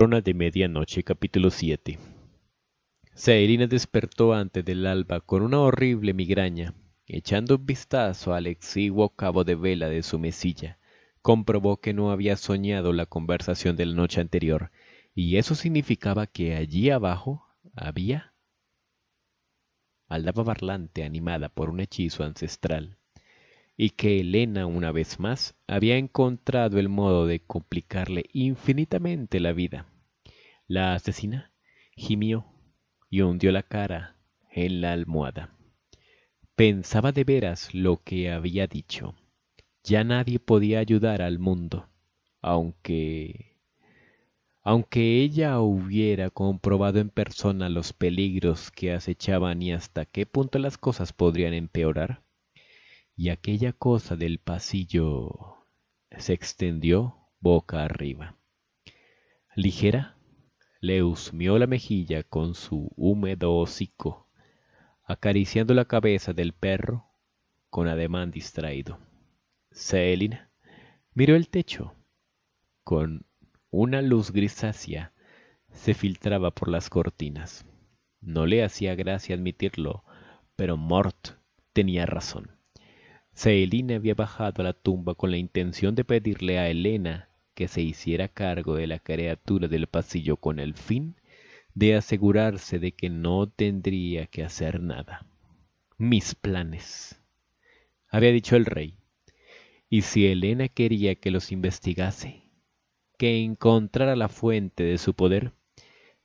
Corona de Medianoche, capítulo 7. despertó antes del alba con una horrible migraña. Echando un vistazo al exiguo cabo de vela de su mesilla, comprobó que no había soñado la conversación de la noche anterior, y eso significaba que allí abajo había aldaba barlante animada por un hechizo ancestral, y que Elena una vez más había encontrado el modo de complicarle infinitamente la vida. La asesina gimió y hundió la cara en la almohada. Pensaba de veras lo que había dicho. Ya nadie podía ayudar al mundo, aunque... Aunque ella hubiera comprobado en persona los peligros que acechaban y hasta qué punto las cosas podrían empeorar, y aquella cosa del pasillo se extendió boca arriba. Ligera, le husmeó la mejilla con su húmedo hocico, acariciando la cabeza del perro con ademán distraído. Selina miró el techo. Con una luz grisácea se filtraba por las cortinas. No le hacía gracia admitirlo, pero Mort tenía razón. Celine había bajado a la tumba con la intención de pedirle a Elena que se hiciera cargo de la criatura del pasillo con el fin de asegurarse de que no tendría que hacer nada. Mis planes, había dicho el rey. Y si Elena quería que los investigase, que encontrara la fuente de su poder,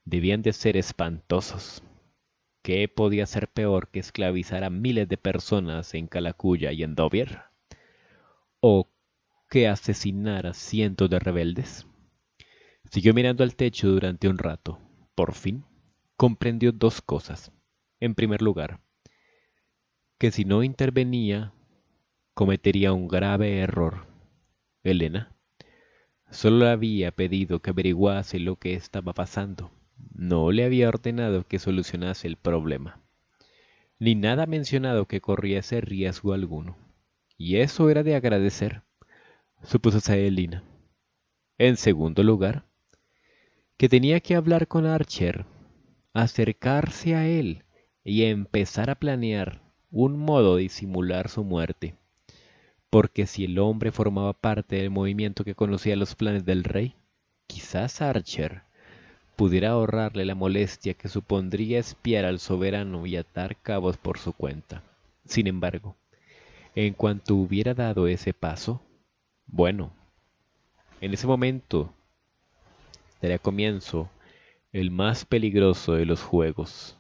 debían de ser espantosos. ¿Qué podía ser peor que esclavizar a miles de personas en Calacuya y en Dover? ¿O que asesinara cientos de rebeldes? Siguió mirando al techo durante un rato. Por fin, comprendió dos cosas. En primer lugar, que si no intervenía, cometería un grave error. Elena solo le había pedido que averiguase lo que estaba pasando. No le había ordenado que solucionase el problema. Ni nada mencionado que corriese riesgo alguno. Y eso era de agradecer supuso Saelina. En segundo lugar, que tenía que hablar con Archer, acercarse a él y empezar a planear un modo de disimular su muerte. Porque si el hombre formaba parte del movimiento que conocía los planes del rey, quizás Archer pudiera ahorrarle la molestia que supondría espiar al soberano y atar cabos por su cuenta. Sin embargo, en cuanto hubiera dado ese paso, bueno, en ese momento daría comienzo el más peligroso de los juegos.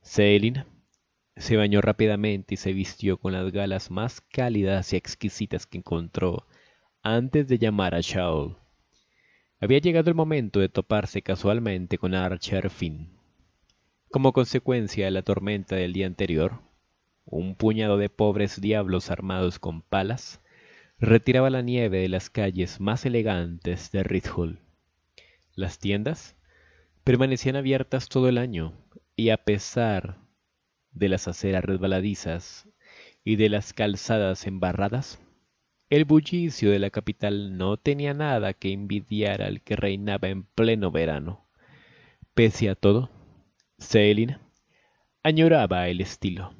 Selina se bañó rápidamente y se vistió con las galas más cálidas y exquisitas que encontró antes de llamar a Shaol. Había llegado el momento de toparse casualmente con Archer Finn. Como consecuencia de la tormenta del día anterior, un puñado de pobres diablos armados con palas retiraba la nieve de las calles más elegantes de Ridhull. Las tiendas permanecían abiertas todo el año y a pesar de las aceras resbaladizas y de las calzadas embarradas, el bullicio de la capital no tenía nada que envidiar al que reinaba en pleno verano. Pese a todo, Celina añoraba el estilo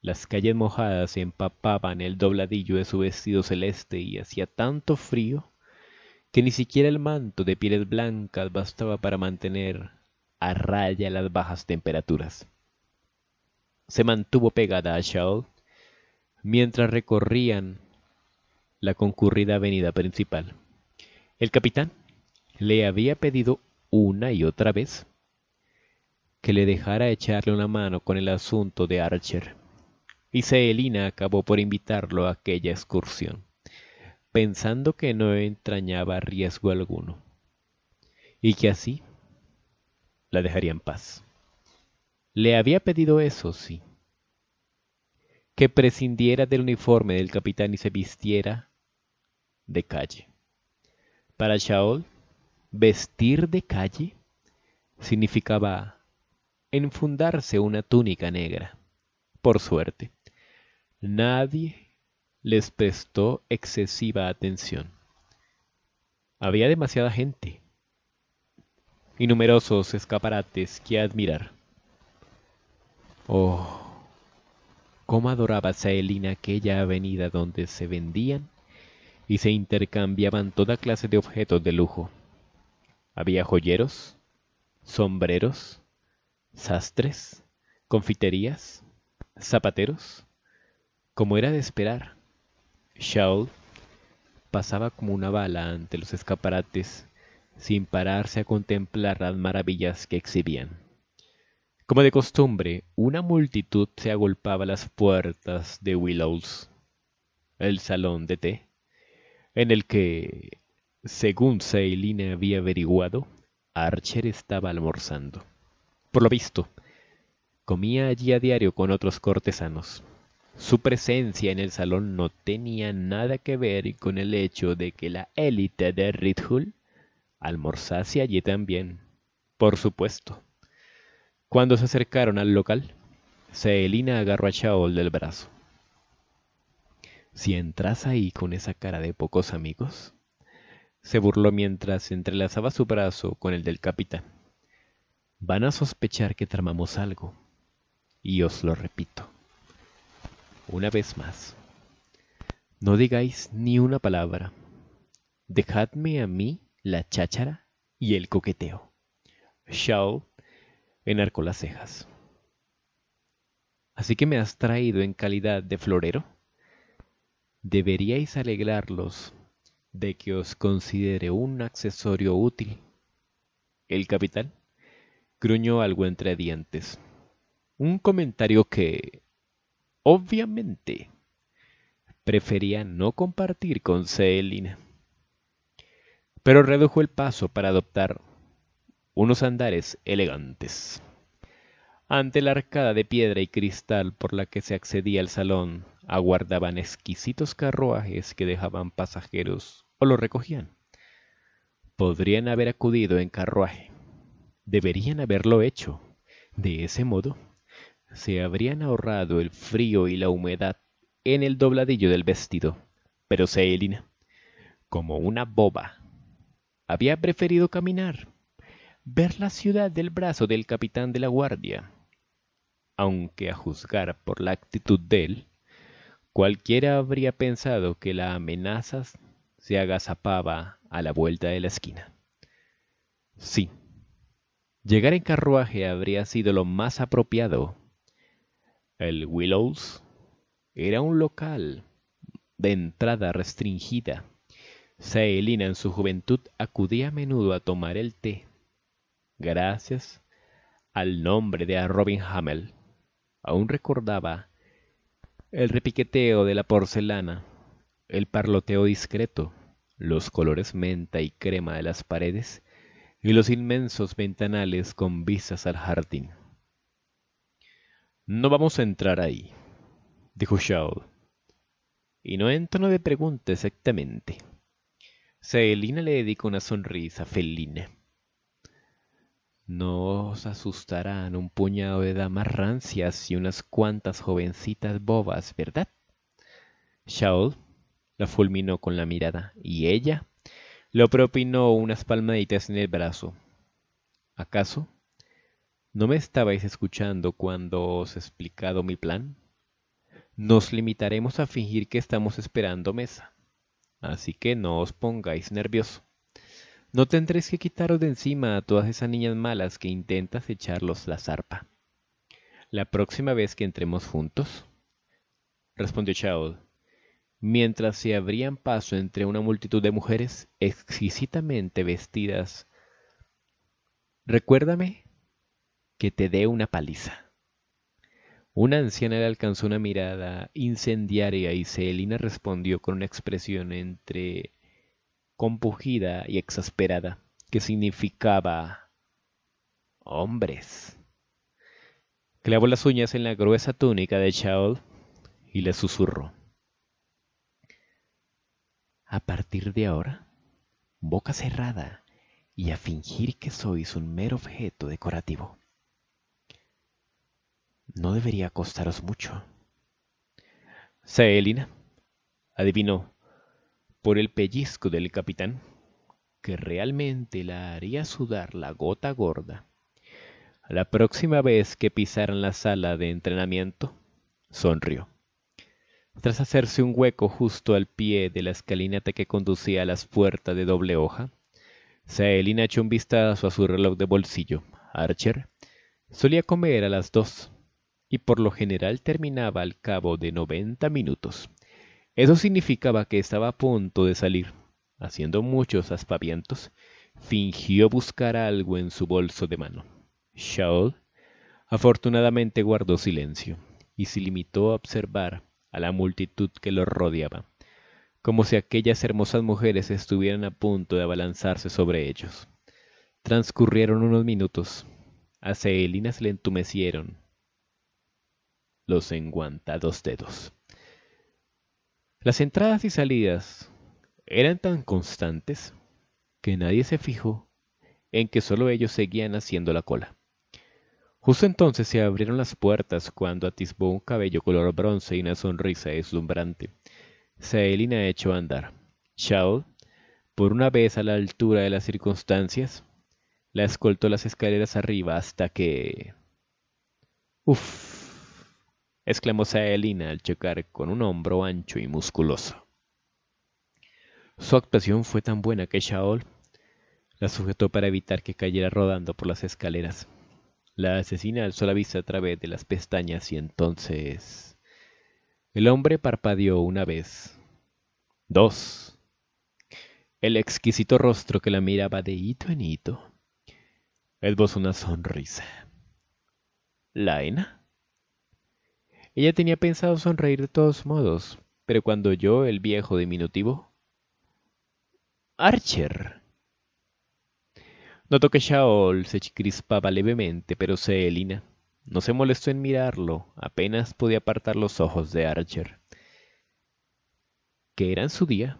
las calles mojadas empapaban el dobladillo de su vestido celeste y hacía tanto frío que ni siquiera el manto de pieles blancas bastaba para mantener a raya las bajas temperaturas. Se mantuvo pegada a Shaw mientras recorrían la concurrida avenida principal. El capitán le había pedido una y otra vez que le dejara echarle una mano con el asunto de Archer y Celina acabó por invitarlo a aquella excursión, pensando que no entrañaba riesgo alguno, y que así la dejaría en paz. Le había pedido eso, sí, que prescindiera del uniforme del capitán y se vistiera de calle. Para Shaol, vestir de calle significaba enfundarse una túnica negra, por suerte, Nadie les prestó excesiva atención. Había demasiada gente y numerosos escaparates que admirar. Oh, cómo adoraba Saelina aquella avenida donde se vendían y se intercambiaban toda clase de objetos de lujo. Había joyeros, sombreros, sastres, confiterías, zapateros, como era de esperar, Shaul pasaba como una bala ante los escaparates sin pararse a contemplar las maravillas que exhibían. Como de costumbre, una multitud se agolpaba a las puertas de Willows, el salón de té, en el que, según Celine había averiguado, Archer estaba almorzando. Por lo visto, comía allí a diario con otros cortesanos. Su presencia en el salón no tenía nada que ver con el hecho de que la élite de Ridhul almorzase allí también. Por supuesto. Cuando se acercaron al local, Celina agarró a Shaol del brazo. Si entras ahí con esa cara de pocos amigos, se burló mientras entrelazaba su brazo con el del capitán. Van a sospechar que tramamos algo. Y os lo repito una vez más. No digáis ni una palabra. Dejadme a mí la cháchara y el coqueteo. shaw enarcó las cejas. Así que me has traído en calidad de florero. Deberíais alegrarlos de que os considere un accesorio útil. El capitán gruñó algo entre dientes. Un comentario que Obviamente, prefería no compartir con Celina, Pero redujo el paso para adoptar unos andares elegantes. Ante la arcada de piedra y cristal por la que se accedía al salón, aguardaban exquisitos carruajes que dejaban pasajeros o los recogían. Podrían haber acudido en carruaje. Deberían haberlo hecho. De ese modo, se habrían ahorrado el frío y la humedad en el dobladillo del vestido. Pero Celina, como una boba, había preferido caminar, ver la ciudad del brazo del capitán de la guardia, aunque a juzgar por la actitud de él, cualquiera habría pensado que la amenaza se agazapaba a la vuelta de la esquina. Sí, llegar en carruaje habría sido lo más apropiado el Willows era un local de entrada restringida. Saelina en su juventud acudía a menudo a tomar el té, gracias al nombre de Robin Hamel. Aún recordaba el repiqueteo de la porcelana, el parloteo discreto, los colores menta y crema de las paredes y los inmensos ventanales con vistas al jardín. No vamos a entrar ahí, dijo Shaw. Y no en tono de pregunta exactamente. Selina le dedicó una sonrisa felina. No os asustarán un puñado de damas rancias y unas cuantas jovencitas bobas, ¿verdad? Shaol la fulminó con la mirada y ella le propinó unas palmaditas en el brazo. ¿Acaso ¿No me estabais escuchando cuando os he explicado mi plan? Nos limitaremos a fingir que estamos esperando mesa. Así que no os pongáis nervioso. No tendréis que quitaros de encima a todas esas niñas malas que intentas echarlos la zarpa. La próxima vez que entremos juntos, respondió Child, mientras se abrían paso entre una multitud de mujeres exquisitamente vestidas. Recuérdame que te dé una paliza. Una anciana le alcanzó una mirada incendiaria y Celina respondió con una expresión entre compugida y exasperada, que significaba hombres. Clavó las uñas en la gruesa túnica de Charles y le susurró. A partir de ahora, boca cerrada y a fingir que sois un mero objeto decorativo. No debería costaros mucho. Saelina, adivinó, por el pellizco del capitán, que realmente la haría sudar la gota gorda. La próxima vez que pisaran la sala de entrenamiento, sonrió. Tras hacerse un hueco justo al pie de la escalinata que conducía a las puertas de doble hoja, Saelina echó un vistazo a su reloj de bolsillo. Archer solía comer a las dos y por lo general terminaba al cabo de noventa minutos. Eso significaba que estaba a punto de salir. Haciendo muchos aspavientos, fingió buscar algo en su bolso de mano. Shaol afortunadamente guardó silencio y se limitó a observar a la multitud que lo rodeaba, como si aquellas hermosas mujeres estuvieran a punto de abalanzarse sobre ellos. Transcurrieron unos minutos. A Celina se le entumecieron los enguantados dedos. Las entradas y salidas eran tan constantes que nadie se fijó en que solo ellos seguían haciendo la cola. Justo entonces se abrieron las puertas cuando atisbó un cabello color bronce y una sonrisa deslumbrante. Saelina echó a andar. Chao, por una vez a la altura de las circunstancias, la escoltó las escaleras arriba hasta que... Uf, exclamó Saelina al chocar con un hombro ancho y musculoso. Su actuación fue tan buena que Shaol la sujetó para evitar que cayera rodando por las escaleras. La asesina alzó la vista a través de las pestañas y entonces... El hombre parpadeó una vez. Dos. El exquisito rostro que la miraba de hito en hito esbozó una sonrisa. ¿Laena? Ella tenía pensado sonreír de todos modos, pero cuando oyó el viejo diminutivo... Archer. Notó que Shaol se crispaba levemente, pero Selina no se molestó en mirarlo, apenas podía apartar los ojos de Archer. Que era en su día.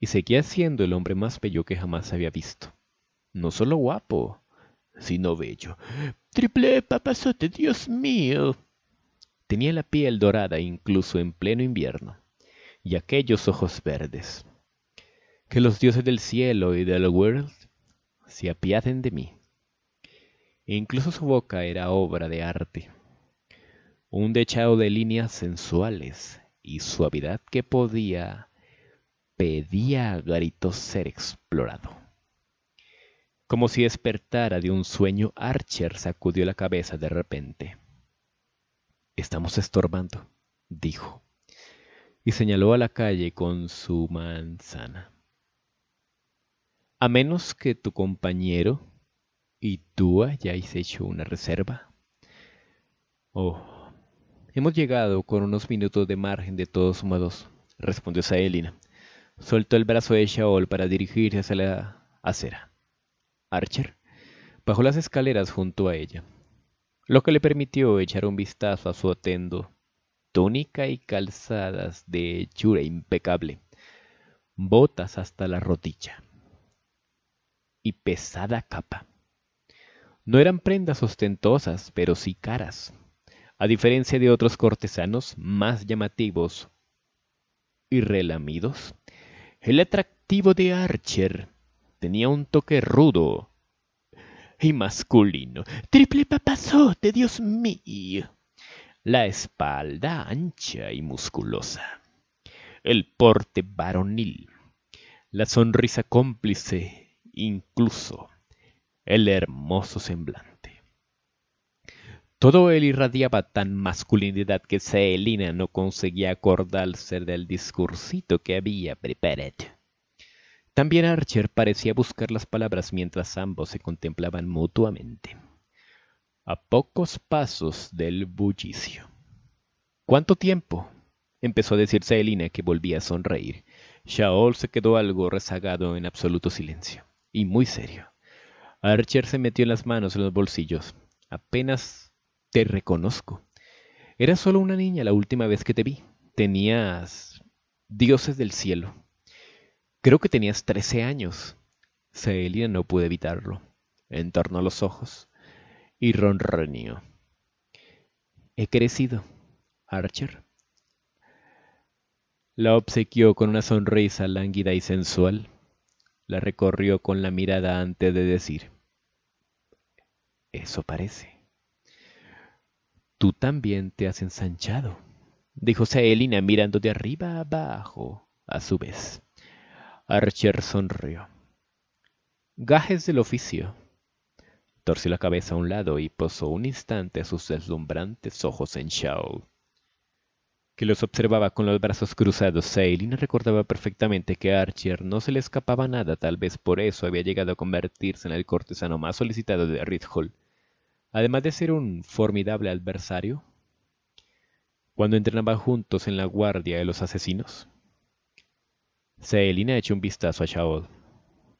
Y seguía siendo el hombre más bello que jamás había visto. No solo guapo, sino bello. Triple papasote, Dios mío. Tenía la piel dorada incluso en pleno invierno, y aquellos ojos verdes. Que los dioses del cielo y del world se apiaden de mí. E incluso su boca era obra de arte, un dechado de líneas sensuales y suavidad que podía, pedía a gritos ser explorado. Como si despertara de un sueño, Archer sacudió la cabeza de repente. Estamos estorbando, dijo, y señaló a la calle con su manzana. A menos que tu compañero y tú hayáis hecho una reserva. Oh, hemos llegado con unos minutos de margen de todos modos, respondió Saelina. Soltó el brazo de Shaol para dirigirse hacia la acera. Archer bajó las escaleras junto a ella lo que le permitió echar un vistazo a su atendo, túnica y calzadas de hechura impecable, botas hasta la rodilla y pesada capa. No eran prendas ostentosas, pero sí caras, a diferencia de otros cortesanos más llamativos y relamidos. El atractivo de Archer tenía un toque rudo masculino. Triple de Dios mío. La espalda ancha y musculosa. El porte varonil. La sonrisa cómplice, incluso el hermoso semblante. Todo él irradiaba tan masculinidad que Celina no conseguía acordarse del discursito que había preparado. También Archer parecía buscar las palabras mientras ambos se contemplaban mutuamente. A pocos pasos del bullicio. ¿Cuánto tiempo? empezó a decirse a Elina que volvía a sonreír. Shaol se quedó algo rezagado en absoluto silencio, y muy serio. Archer se metió las manos en los bolsillos. Apenas te reconozco. Era solo una niña la última vez que te vi. Tenías dioses del cielo, Creo que tenías trece años. seelina no pudo evitarlo. Entornó los ojos y ronroneó. He crecido, Archer. La obsequió con una sonrisa lánguida y sensual. La recorrió con la mirada antes de decir. Eso parece. Tú también te has ensanchado, dijo Celina mirando de arriba abajo a su vez. Archer sonrió. Gajes del oficio. Torció la cabeza a un lado y posó un instante sus deslumbrantes ojos en Shaw. que los observaba con los brazos cruzados. Celina recordaba perfectamente que a Archer no se le escapaba nada, tal vez por eso había llegado a convertirse en el cortesano más solicitado de Ridhall, además de ser un formidable adversario. Cuando entrenaban juntos en la guardia de los asesinos, Selina echó un vistazo a Chabot,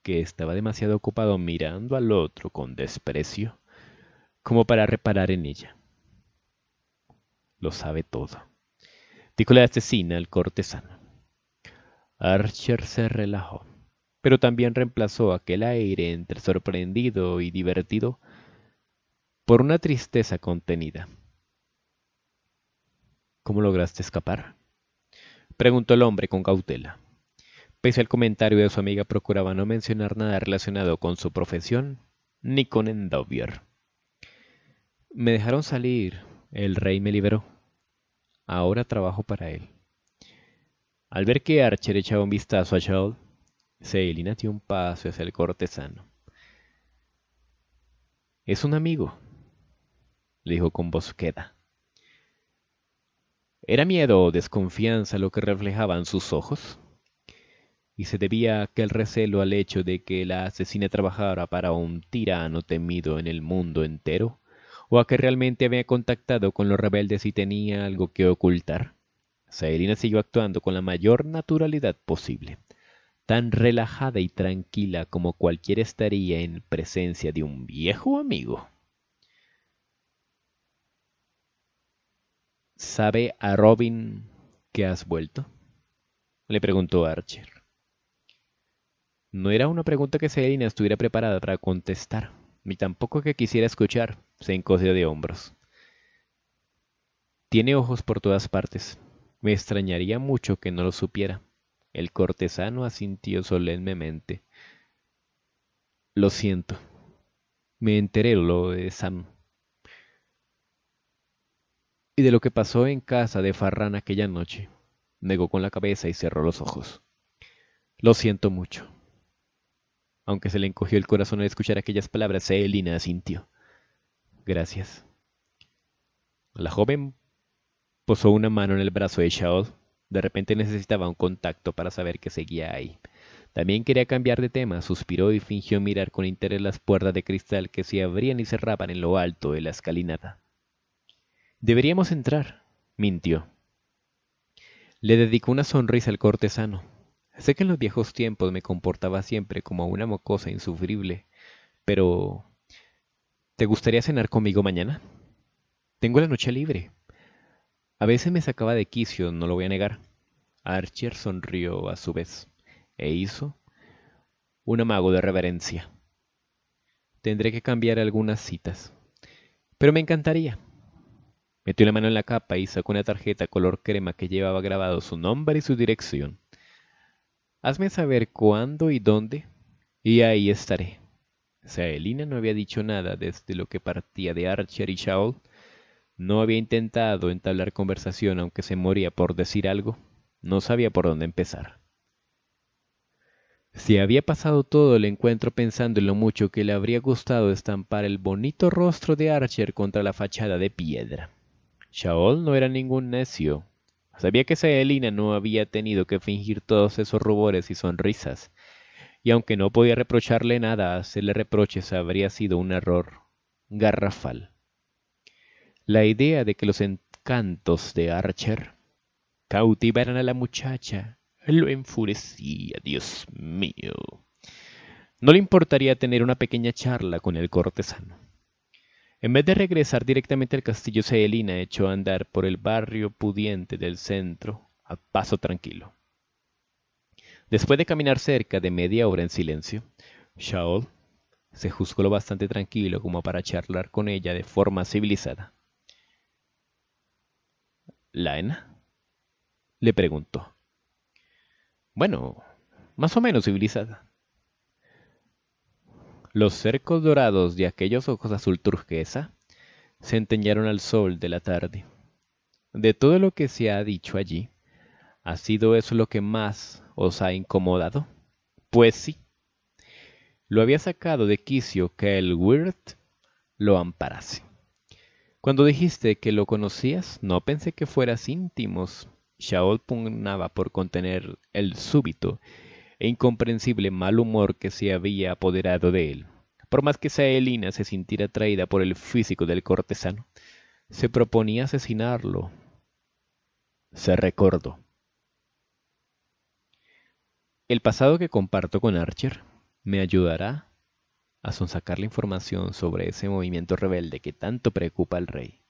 que estaba demasiado ocupado mirando al otro con desprecio como para reparar en ella. Lo sabe todo. Dijo la asesina al cortesano. Archer se relajó, pero también reemplazó aquel aire entre sorprendido y divertido por una tristeza contenida. ¿Cómo lograste escapar? preguntó el hombre con cautela. Pese al comentario de su amiga, procuraba no mencionar nada relacionado con su profesión ni con Endovier. Me dejaron salir, el rey me liberó. Ahora trabajo para él. Al ver que Archer echaba un vistazo a Shaol, Celina dio un paso hacia el cortesano. Es un amigo, le dijo con voz queda. Era miedo o desconfianza lo que reflejaban sus ojos y se debía aquel recelo al hecho de que la asesina trabajara para un tirano temido en el mundo entero, o a que realmente había contactado con los rebeldes y tenía algo que ocultar. Saelina siguió actuando con la mayor naturalidad posible, tan relajada y tranquila como cualquiera estaría en presencia de un viejo amigo. ¿Sabe a Robin que has vuelto? le preguntó Archer. No era una pregunta que Selina estuviera preparada para contestar, ni tampoco que quisiera escuchar. Se encogió de hombros. Tiene ojos por todas partes. Me extrañaría mucho que no lo supiera. El cortesano asintió solemnemente. Lo siento. Me enteré lo de Sam. Y de lo que pasó en casa de Farran aquella noche. Negó con la cabeza y cerró los ojos. Lo siento mucho. Aunque se le encogió el corazón al escuchar aquellas palabras, Elina asintió. Gracias. La joven posó una mano en el brazo de Shaod. De repente necesitaba un contacto para saber que seguía ahí. También quería cambiar de tema, suspiró y fingió mirar con interés las puertas de cristal que se abrían y cerraban en lo alto de la escalinata. Deberíamos entrar, mintió. Le dedicó una sonrisa al cortesano. Sé que en los viejos tiempos me comportaba siempre como una mocosa insufrible, pero... ¿Te gustaría cenar conmigo mañana? Tengo la noche libre. A veces me sacaba de quicio, no lo voy a negar. Archer sonrió a su vez e hizo un amago de reverencia. Tendré que cambiar algunas citas, pero me encantaría. Metió la mano en la capa y sacó una tarjeta color crema que llevaba grabado su nombre y su dirección. Hazme saber cuándo y dónde, y ahí estaré. Saelina no había dicho nada desde lo que partía de Archer y Shaol. No había intentado entablar conversación aunque se moría por decir algo. No sabía por dónde empezar. Se había pasado todo el encuentro pensando en lo mucho que le habría gustado estampar el bonito rostro de Archer contra la fachada de piedra. Shaol no era ningún necio, Sabía que Selina no había tenido que fingir todos esos rubores y sonrisas, y aunque no podía reprocharle nada, hacerle reproches habría sido un error garrafal. La idea de que los encantos de Archer cautivaran a la muchacha lo enfurecía, Dios mío. No le importaría tener una pequeña charla con el cortesano. En vez de regresar directamente al castillo, Seelina echó a andar por el barrio pudiente del centro a paso tranquilo. Después de caminar cerca de media hora en silencio, Shaol se juzgó lo bastante tranquilo como para charlar con ella de forma civilizada. ¿Laena? le preguntó. Bueno, más o menos civilizada. Los cercos dorados de aquellos ojos azul turquesa se enteñaron al sol de la tarde. De todo lo que se ha dicho allí, ¿ha sido eso lo que más os ha incomodado? Pues sí. Lo había sacado de quicio que el wirth lo amparase. Cuando dijiste que lo conocías, no pensé que fueras íntimos. Shaol pugnaba por contener el súbito e incomprensible mal humor que se había apoderado de él. Por más que Saelina se sintiera atraída por el físico del cortesano, se proponía asesinarlo. Se recordó. El pasado que comparto con Archer me ayudará a sonsacar la información sobre ese movimiento rebelde que tanto preocupa al rey,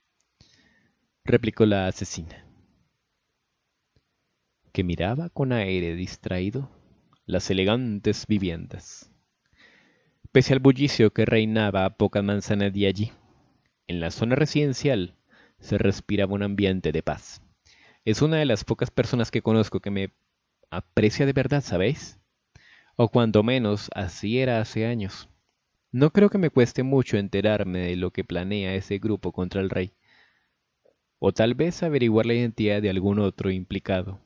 replicó la asesina, que miraba con aire distraído las elegantes viviendas. Pese al bullicio que reinaba a pocas manzanas de allí, en la zona residencial se respiraba un ambiente de paz. Es una de las pocas personas que conozco que me aprecia de verdad, ¿sabéis? O cuando menos así era hace años. No creo que me cueste mucho enterarme de lo que planea ese grupo contra el rey, o tal vez averiguar la identidad de algún otro implicado.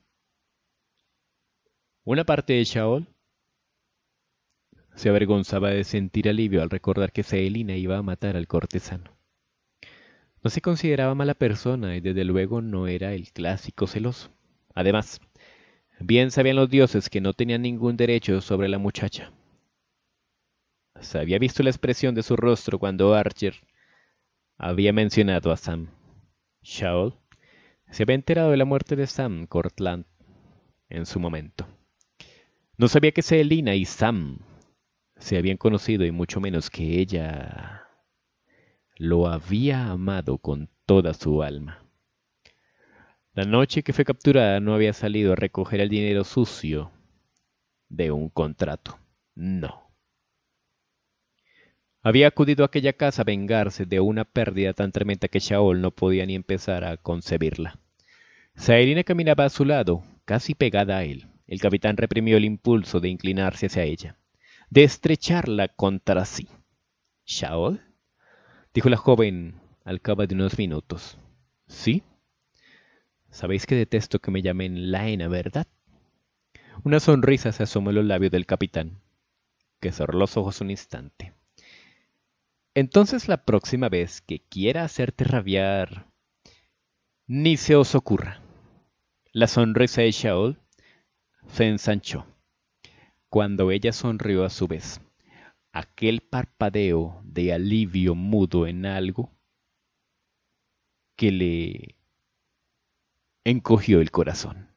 Una parte de Shaol se avergonzaba de sentir alivio al recordar que Selina iba a matar al cortesano. No se consideraba mala persona y desde luego no era el clásico celoso. Además, bien sabían los dioses que no tenían ningún derecho sobre la muchacha. Se había visto la expresión de su rostro cuando Archer había mencionado a Sam. Shaol se había enterado de la muerte de Sam Cortland en su momento. No sabía que Selina y Sam se habían conocido y mucho menos que ella lo había amado con toda su alma. La noche que fue capturada no había salido a recoger el dinero sucio de un contrato. No. Había acudido a aquella casa a vengarse de una pérdida tan tremenda que Shaol no podía ni empezar a concebirla. Selina caminaba a su lado, casi pegada a él. El capitán reprimió el impulso de inclinarse hacia ella, de estrecharla contra sí. ¿Shaol? dijo la joven al cabo de unos minutos. ¿Sí? Sabéis que detesto que me llamen Laena, ¿verdad? Una sonrisa se asomó en los labios del capitán, que cerró los ojos un instante. Entonces la próxima vez que quiera hacerte rabiar, ni se os ocurra. La sonrisa de Shaol se ensanchó. Cuando ella sonrió a su vez, aquel parpadeo de alivio mudo en algo que le encogió el corazón.